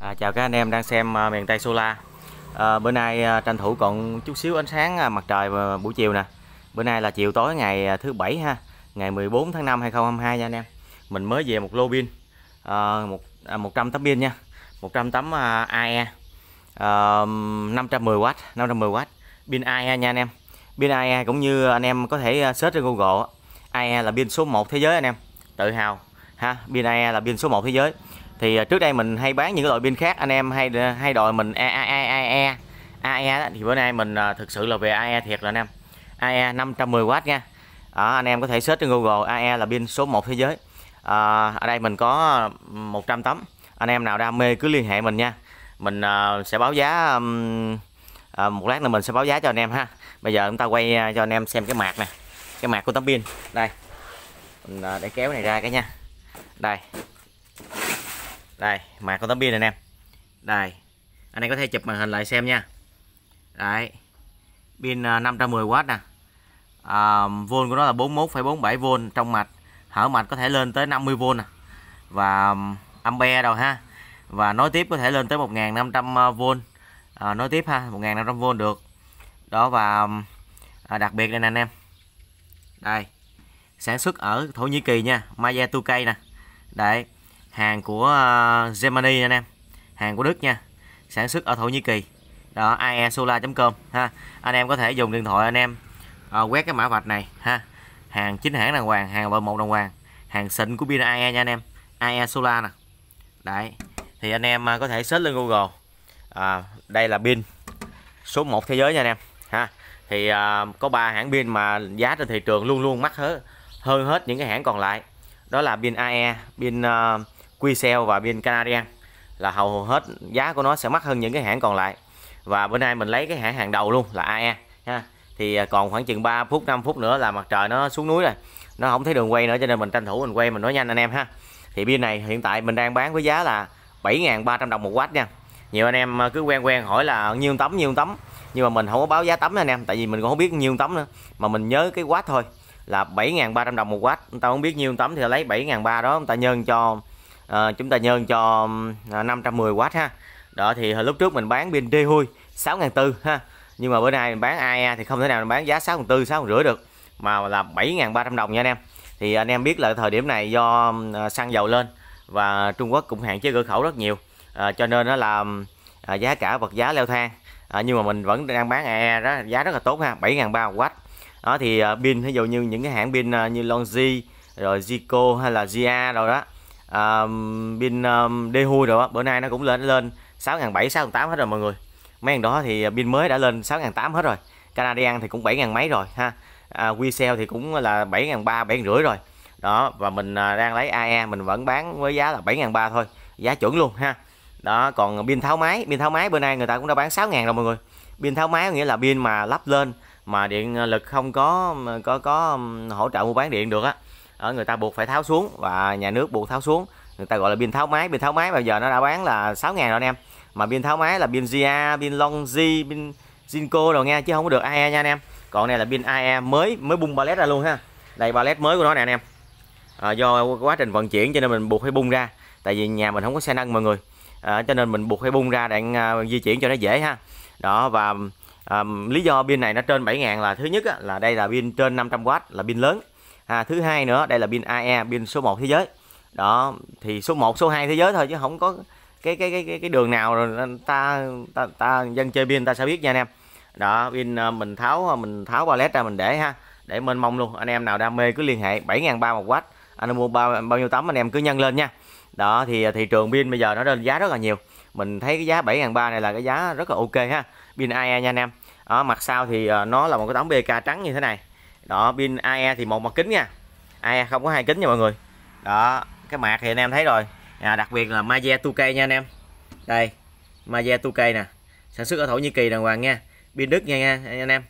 À, chào các anh em đang xem à, miền Tây Solar à, Bữa nay à, tranh thủ còn chút xíu ánh sáng à, mặt trời à, buổi chiều nè Bữa nay là chiều tối ngày à, thứ bảy ha Ngày 14 tháng 5 2022 nha anh em Mình mới về một lô pin à, một, à, 100 tấm pin nha 100 tấm à, AE à, 510W 510W Pin AE nha anh em Pin AE cũng như anh em có thể à, search trên Google AE là pin số 1 thế giới anh em Tự hào ha Pin AE là pin số 1 thế giới thì à, trước đây mình hay bán những loại pin khác anh em hay à, hay đòi mình AE AE thì bữa nay mình à, thực sự là về AE thiệt là anh em AE 510W nha đó, anh em có thể search trên Google AE là pin số 1 thế giới à, ở đây mình có 100 tấm anh em nào đam mê cứ liên hệ mình nha mình uh, sẽ báo giá um, uh, một lát nữa mình sẽ báo giá cho anh em ha bây giờ chúng ta quay cho anh em xem cái mạc này cái mạc của tấm pin đây mình uh, để kéo này ra cái nha đây đây mặt con tấm pin này anh em đây anh em có thể chụp màn hình lại xem nha đấy pin 510W à, nè à, vôn của nó là 41,47V trong mạch hở mạch có thể lên tới 50V nè và ampe đâu ha và nối tiếp có thể lên tới 1500V à, nối tiếp ha 1500V được đó và à, đặc biệt đây nè anh em đây sản xuất ở Thổ Nhĩ Kỳ nha Maya 2K nè đấy hàng của ờ, Germany anh em hàng của Đức nha sản xuất ở Thổ Nhĩ Kỳ đó aesola.com ha anh em có thể dùng điện thoại anh em à, quét cái mã vạch này ha hàng chính hãng đàng hoàng hàng loại một đàng hoàng hàng xịn của pin AE nha anh em AE Solar nè đấy thì anh em ờ, có thể search lên Google à, đây là pin số 1 thế giới nha anh em ha thì à, có ba hãng pin mà giá trên thị trường luôn luôn mắc hơn hơn hết những cái hãng còn lại đó là pin AE pin uh, Qcell và bên Canadian là hầu hết giá của nó sẽ mắc hơn những cái hãng còn lại và bữa nay mình lấy cái hãng hàng đầu luôn là AE ha thì à, còn khoảng chừng 3 phút 5 phút nữa là mặt trời nó xuống núi rồi nó không thấy đường quay nữa cho nên mình tranh thủ mình quay mình nói nhanh anh em ha thì pin này hiện tại mình đang bán với giá là 7.300 đồng một watt nha nhiều anh em à, cứ quen quen hỏi là nhiêu tấm nhiêu tấm nhưng mà mình không có báo giá tấm anh em tại vì mình còn không biết nhiêu tấm nữa mà mình nhớ cái watt thôi là 7.300 đồng một watt người ta không biết nhiêu tấm thì lấy 7.300 đó người ta nhân cho à, chúng ta nhân cho 510W à, ha đó thì hồi ờ, lúc trước mình bán pin Dehui 6.400 ha nhưng mà bữa nay mình bán ai à thì không thể nào mình bán giá 6.400 6.500 được mà là 7.300 đồng nha anh em thì anh em biết là thời điểm này do à, xăng dầu lên và Trung Quốc cũng hạn chế cửa khẩu rất nhiều à, cho nên nó là à, giá cả vật giá leo thang à, nhưng mà mình vẫn đang bán AE đó giá rất là tốt ha 7.300W đó thì pin ví dụ như những cái hãng pin như Longi rồi Zico hay là zia rồi đó pin um, Dehu rồi đó. bữa nay nó cũng lên lên 6.700 6.800 hết rồi mọi người mấy thằng đó thì ờ, pin mới đã lên 6.800 hết rồi Canadian thì cũng 7.000 mấy rồi ha à, WeSell thì cũng là 7.300 7 rưỡi rồi đó và mình ờ, đang lấy AE mình vẫn bán với giá là 7.300 thôi giá chuẩn luôn ha đó còn pin tháo máy pin tháo máy bữa nay người ta cũng đã bán 6.000 rồi mọi người pin tháo máy nghĩa là pin mà lắp lên mà điện lực không có có có hỗ trợ mua bán điện được á ở ờ, người ta buộc phải tháo xuống và nhà nước buộc tháo xuống người ta gọi là pin tháo máy pin tháo máy bây giờ nó đã bán là 6 ngàn rồi anh em mà pin tháo máy là pin GA pin Long Z pin Zinco rồi nghe chứ không có được AE nha anh em còn này là pin AE mới mới bung ba ra luôn ha đây ba mới của nó nè anh em à, do quá trình vận chuyển cho nên mình buộc phải bung ra tại vì nhà mình không có xe nâng mọi người à, cho nên mình buộc phải bung ra để uh, di chuyển cho nó dễ ha đó và um, lý do pin này nó trên 7 ngàn là thứ nhất á, là đây là pin trên 500W là pin lớn à, thứ hai nữa đây là pin AE pin số 1 thế giới đó thì số 1 số 2 thế giới thôi chứ không có cái cái cái cái đường nào rồi ta ta, ta dân chơi pin ta sẽ biết nha anh em đó pin ờ, mình tháo ờ, mình tháo ba ballet ra mình để ha để mênh mông luôn anh em nào đam mê cứ liên hệ 7.300 một watt anh mua bao bao nhiêu tấm anh em cứ nhân lên nha đó thì ờ, thị trường pin bây giờ nó lên giá rất là nhiều mình thấy cái giá 7.300 này là cái giá rất là ok ha pin AE nha anh em ở mặt sau thì nó là một cái tấm BK trắng như thế này đó pin AE thì một mặt kính nha AE không có hai kính nha mọi người đó cái mạc thì anh em thấy rồi à, đặc biệt là Maje 2K nha anh em đây Maje 2K nè sản xuất ở Thổ Nhĩ Kỳ đàng hoàng nha pin Đức nha, nha anh em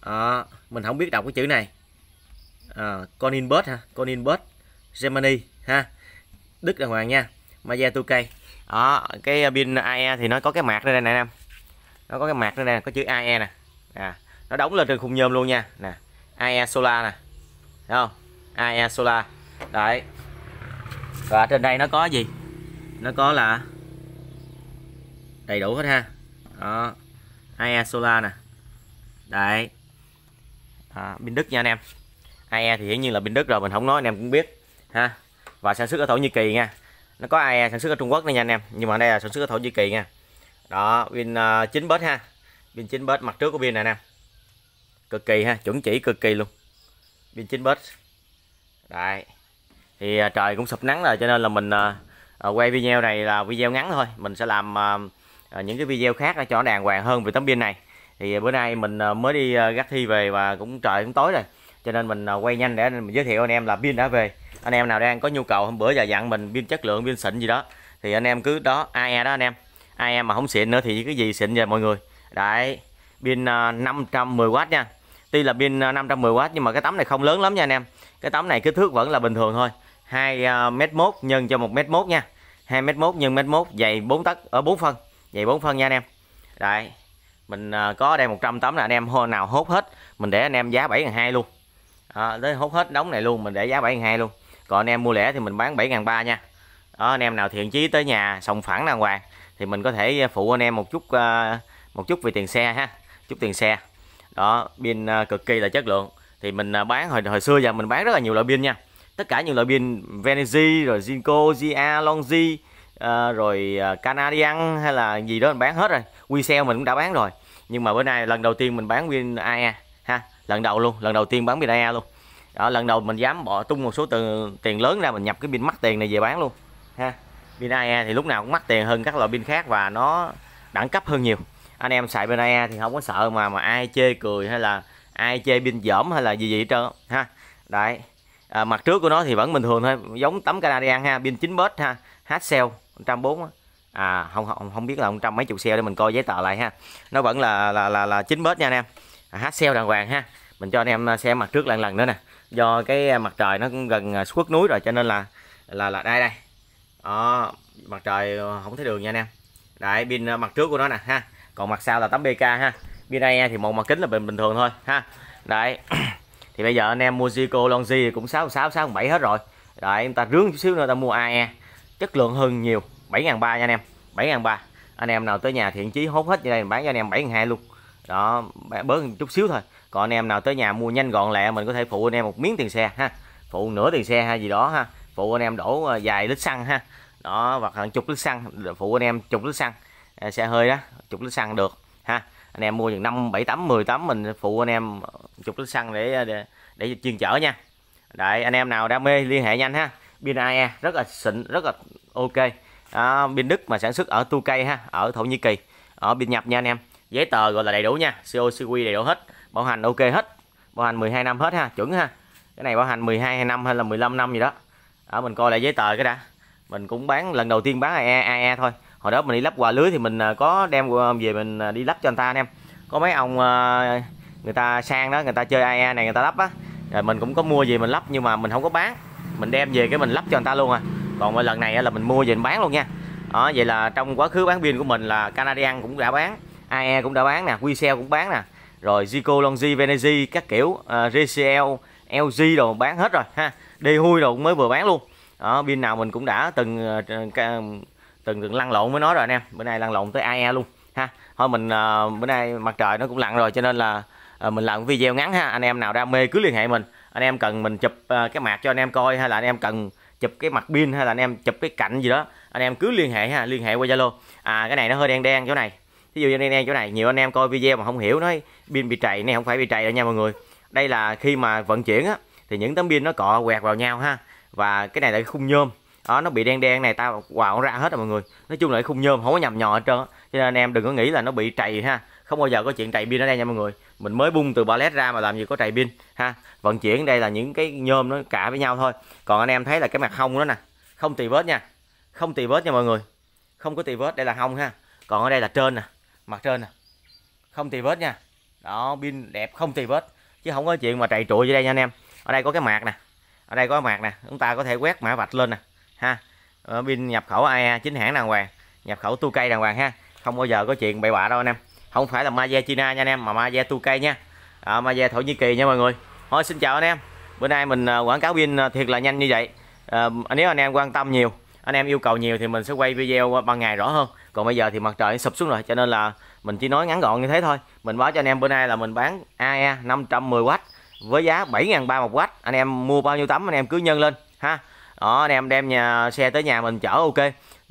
à, mình không biết đọc cái chữ này à, Coninbus ha Coninbus Germany ha Đức đàng hoàng nha Maje 2K đó cái pin AE thì nó có cái mạc đây nè anh em nó có cái mạc đây nè có chữ AE nè à, nó đóng lên trên khung nhôm luôn nha nè AE Solar nè Thấy không AE Solar đấy và trên đây nó có gì nó có là đầy đủ hết ha đó AE Solar nè đấy à, pin Đức nha anh em AE thì hiển nhiên là pin Đức rồi mình không nói anh em cũng biết ha và sản xuất ở Thổ Nhĩ Kỳ nha nó có AE sản xuất ở Trung Quốc nữa nha anh em nhưng mà đây là sản xuất ở Thổ Nhĩ Kỳ nha đó pin uh, à, 9 bớt ha pin 9 bớt mặt trước của pin này nè cực kỳ ha chuẩn chỉ cực kỳ luôn pin 9 bit đấy thì à, trời cũng sụp nắng rồi cho nên là mình uh, quay video này là video ngắn thôi mình sẽ làm uh, những cái video khác cho nó đàng hoàng hơn về tấm pin này thì bữa nay mình uh, mới đi uh, gắt thi về và cũng trời cũng tối rồi cho nên mình uh, quay nhanh để mình giới thiệu anh em là pin đã về anh em nào đang có nhu cầu hôm bữa giờ dặn mình pin chất lượng pin xịn gì đó thì anh em cứ đó AE đó anh em ai em mà không xịn nữa thì cái gì xịn về mọi người đấy pin uh, 510W nha tuy là pin 510W à, nhưng mà cái tấm này không lớn lắm nha anh em cái tấm này kích thước vẫn là bình thường thôi 2 à, m mốt nhân cho 1 m mốt nha 2 m mốt nhân 1m1 dày 4 tấc ở 4 phân dày 4 phân nha anh em đấy mình à, có ở đây 100 tấm là anh em hôm nào hốt hết mình để anh em giá 7 hai luôn à, tới hốt hết đóng này luôn mình để giá 7 hai luôn còn anh em mua lẻ thì mình bán 7 ba nha đó, anh em nào thiện chí tới nhà sòng phẳng đàng hoàng thì mình có thể phụ anh em một chút một chút về tiền xe ha chút tiền xe đó pin à, cực kỳ là chất lượng thì mình à, bán hồi hồi xưa giờ mình bán rất là nhiều loại pin nha tất cả những loại pin Venezi rồi Zinco, Gia, Longzi à, rồi Canadian hay là gì đó mình bán hết rồi WeSell mình cũng đã bán rồi nhưng mà bữa nay lần đầu tiên mình bán pin AE ha lần đầu luôn lần đầu tiên bán pin AE luôn đó lần đầu mình dám bỏ tung một số từ, tiền lớn ra mình nhập cái pin mắc tiền này về bán luôn ha pin AE thì lúc nào cũng mắc tiền hơn các loại pin khác và nó đẳng cấp hơn nhiều anh em xài bên AE thì không có sợ mà mà ai chê cười hay là ai chê pin dởm hay là gì vậy trơn ha đấy à, mặt trước của nó thì vẫn bình thường thôi giống tấm Canadian ha pin 9 bớt ha hát sale 140 à không không không biết là 100 mấy chục xe để mình coi giấy tờ lại ha nó vẫn là là là, là 9 bớt nha anh em à, hát sale đàng hoàng ha mình cho anh em à, xem mặt trước lần lần nữa nè do cái à, mặt trời nó cũng gần suốt à, núi rồi cho nên là là là đây đây đó, mặt trời không thấy đường nha anh em đại pin mặt trước của nó nè ha còn mặt sau là tấm bk ha bên này thì một mặt kính là bình bình thường thôi ha đấy thì bây giờ anh em mua Zico Longi cũng 66 67 hết rồi đấy chúng ta rướng chút xíu nữa ta mua AE chất lượng hơn nhiều 7.300 nha anh em 7.300 anh em nào tới nhà thiện chí hốt hết như đây bán cho anh em 7.200 luôn đó bớt chút xíu thôi còn anh em nào tới nhà mua nhanh gọn lẹ mình có thể phụ anh em một miếng tiền xe ha phụ nửa tiền xe hay gì đó ha phụ anh em đổ ờ, vài lít xăng ha đó hoặc hàng chục lít xăng phụ anh em chục lít xăng Ờ, xe hơi đó chục lít xăng được ha anh em mua những năm bảy tám, mười tấm mình phụ anh em chục lít xăng để ờ, để, để chuyên chở nha đại anh em nào đam mê liên hệ nhanh ha pin AE rất là xịn rất là ok đó, pin Đức mà sản xuất ở Tu Cây ha ở Thổ Nhĩ Kỳ ở pin nhập nha anh em giấy tờ gọi là đầy đủ nha CO CQ đầy đủ hết bảo hành ok hết bảo hành 12 năm hết ha chuẩn ha cái này bảo hành 12 năm hay là 15 năm gì đó ở mình coi lại giấy tờ cái đã mình cũng bán lần đầu tiên bán AE AE thôi hồi đó mình đi lắp quà lưới thì mình à, có đem về mình à, đi lắp cho anh ta anh em có mấy ông à, người ta sang đó người ta chơi AE này người ta lắp á rồi mình cũng có mua về mình lắp nhưng mà mình không có bán mình đem về cái mình lắp cho người ta luôn à còn lần này là mình mua về mình bán luôn nha đó vậy là trong quá khứ bán pin của mình là Canadian cũng đã bán AE cũng đã bán nè WeSell cũng bán nè rồi Zico Longi Venezi các kiểu uh, JCL LG đồ bán hết rồi ha đi hui đồ cũng mới vừa bán luôn đó, pin nào mình cũng đã từng từng từng lăn lộn với nó rồi anh em bữa nay lăn lộn tới AE luôn ha thôi mình uh, bữa nay mặt trời nó cũng lặn rồi cho nên là uh, mình làm video ngắn ha anh em nào đam mê cứ liên hệ mình anh em cần mình chụp uh, cái mặt cho anh em coi hay là anh em cần chụp cái mặt pin hay là anh em chụp cái cạnh gì đó anh em cứ liên hệ ha liên hệ qua zalo à cái này nó hơi đen đen chỗ này ví dụ như đen đen chỗ này nhiều anh em coi video mà không hiểu nói pin bị trầy này không phải bị trầy đâu nha mọi người đây là khi mà vận chuyển á thì những tấm pin nó cọ quẹt vào nhau ha và cái này là cái khung nhôm đó nó bị đen đen này tao quào ra hết rồi mọi người nói chung là cái khung nhôm không có nhầm nhò hết trơn cho nên anh em đừng có nghĩ là nó bị trầy ha không bao giờ có chuyện trầy pin ở đây nha mọi người mình mới bung từ ballet ra mà làm gì có trầy pin ha vận chuyển đây là những cái nhôm nó cả với nhau thôi còn anh em thấy là cái mặt hông đó nè không tì vết nha không tì vết nha mọi người không có tì vết đây là hông ha còn ở đây là trên nè mặt trên nè không tì vết nha đó pin đẹp không tì vết chứ không có chuyện mà trầy trụi dưới đây nha anh em ở đây có cái mạc nè ở đây có mạc nè chúng ta có thể quét mã vạch lên nè ha pin nhập khẩu ai chính hãng đàng hoàng nhập khẩu tu cây đàng hoàng ha không bao giờ có chuyện bậy bạ đâu anh em không phải là Maze China nha anh em mà Maze tu cây nha à, Maze Thổ Nhĩ Kỳ nha mọi người thôi xin chào anh em bữa nay mình à, quảng cáo pin à, thiệt là nhanh như vậy à, nếu anh em quan tâm nhiều anh em yêu cầu nhiều thì mình sẽ quay video ban ngày rõ hơn còn bây giờ thì mặt trời sụp xuống rồi cho nên là mình chỉ nói ngắn gọn như thế thôi mình báo cho anh em bữa nay là mình bán AE 510W với giá 7.300 một W anh em mua bao nhiêu tấm anh em cứ nhân lên ha đó anh em đem nhà xe tới nhà mình chở ok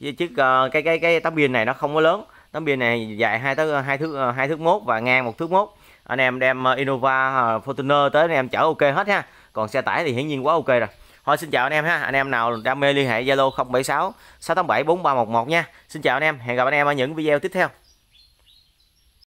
chứ uh, cái cái cái tấm pin này nó không có lớn tấm pin này dài hai tới ờ, hai thước ờ, hai thước mốt và ngang một thước mốt anh em đem Innova Fortuner tới anh em chở ok hết ha còn xe tải thì hiển nhiên quá ok rồi thôi xin chào anh em ha anh em nào đam mê liên hệ Zalo 076 687 4311 nha xin chào anh em hẹn gặp anh em ở những video tiếp theo